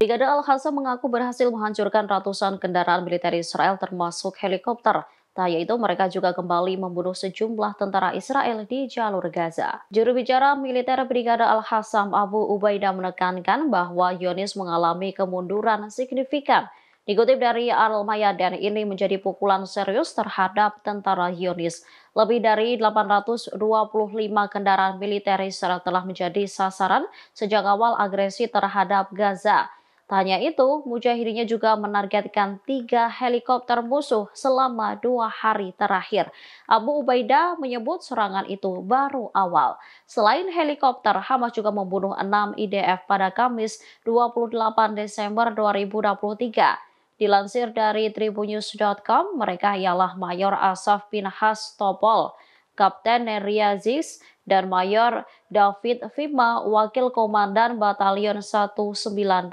Brigade al hasa mengaku berhasil menghancurkan ratusan kendaraan militer Israel termasuk helikopter. Tak hanya itu, mereka juga kembali membunuh sejumlah tentara Israel di jalur Gaza. Juru bicara militer Brigade al hasam Abu Ubaidah menekankan bahwa Yonis mengalami kemunduran signifikan. Dikutip dari Al-Mayadan, ini menjadi pukulan serius terhadap tentara Yonis. Lebih dari 825 kendaraan militer Israel telah menjadi sasaran sejak awal agresi terhadap Gaza. Tak hanya itu, mujahidinnya juga menargetkan tiga helikopter musuh selama dua hari terakhir. Abu Ubaidah menyebut serangan itu baru awal. Selain helikopter, Hamas juga membunuh enam IDF pada Kamis 28 Desember 2023. Dilansir dari tribunews.com, mereka ialah Mayor Asaf bin Topol, Kapten Riaziz, dan Mayor David Vima, Wakil Komandan Batalion 198.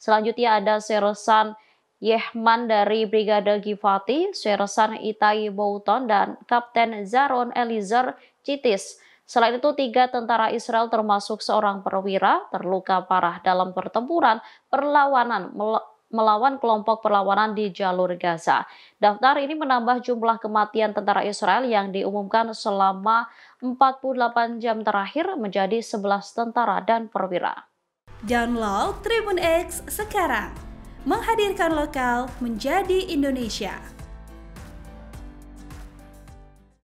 Selanjutnya ada Sersan Yehman dari Brigade Givati, Sersan Itai Bouton, dan Kapten Zaron Eliezer Citis. Selain itu, tiga tentara Israel termasuk seorang perwira terluka parah dalam pertempuran perlawanan melawan kelompok perlawanan di jalur Gaza. Daftar ini menambah jumlah kematian tentara Israel yang diumumkan selama 48 jam terakhir menjadi 11 tentara dan perwira. Download Tribun X sekarang, menghadirkan lokal menjadi Indonesia.